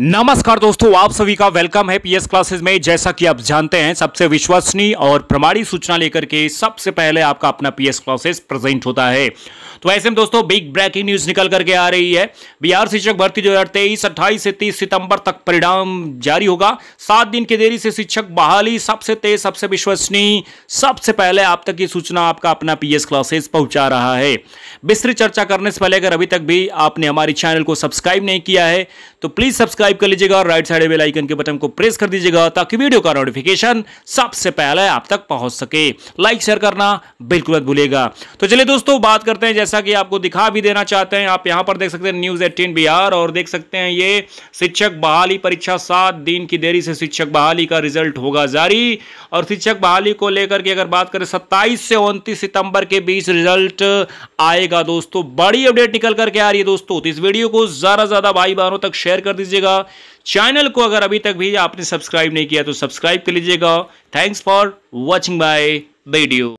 नमस्कार दोस्तों आप सभी का वेलकम है पीएस क्लासेस में जैसा कि आप जानते हैं सबसे विश्वसनीय और प्रमाणी सूचना लेकर के सबसे पहले आपका अपना पीएस क्लासेस प्रेजेंट होता है तो ऐसे में दोस्तों बिग ब्रेकिंग न्यूज निकल करके आ रही है बिहार शिक्षक भर्ती दो हजार तेईस अट्ठाईस से तीस सितंबर तक परिणाम जारी होगा सात दिन की देरी से शिक्षक बहाली सबसे तेज सबसे विश्वसनीय सबसे पहले आप तक ये सूचना आपका अपना पीएस क्लासेस पहुंचा रहा है विस्तृत चर्चा करने से पहले अगर अभी तक भी आपने हमारे चैनल को सब्सक्राइब नहीं किया है तो प्लीज सब्सक्राइब सब्सक्राइब कर लीजिएगा और राइट साइड बेल आइकन के बटन को प्रेस कर दीजिएगा ताकि वीडियो का नोटिफिकेशन सबसे पहले आप तक पहुंच सके लाइक शेयर करना बिल्कुल मत भूलेगा तो चलिए दोस्तों बात करते हैं जैसा कि आपको दिखा भी देना चाहते हैं आप यहां पर देख सकते हैं न्यूज एटीन बिहार और देख सकते हैं ये शिक्षक बहाली परीक्षा सात दिन की देरी से शिक्षक बहाली का रिजल्ट होगा जारी और शिक्षक बहाली को लेकर के अगर बात करें सत्ताईस से उनतीस सितंबर के बीच रिजल्ट आएगा दोस्तों बड़ी अपडेट निकल करके आ रही है दोस्तों तो इस वीडियो को ज्यादा ज्यादा भाई बहनों तक शेयर कर दीजिएगा लीजिएगा चैनल को अगर अभी तक भी आपने सब्सक्राइब नहीं किया तो सब्सक्राइब कर लीजिएगा thanks for watching bye video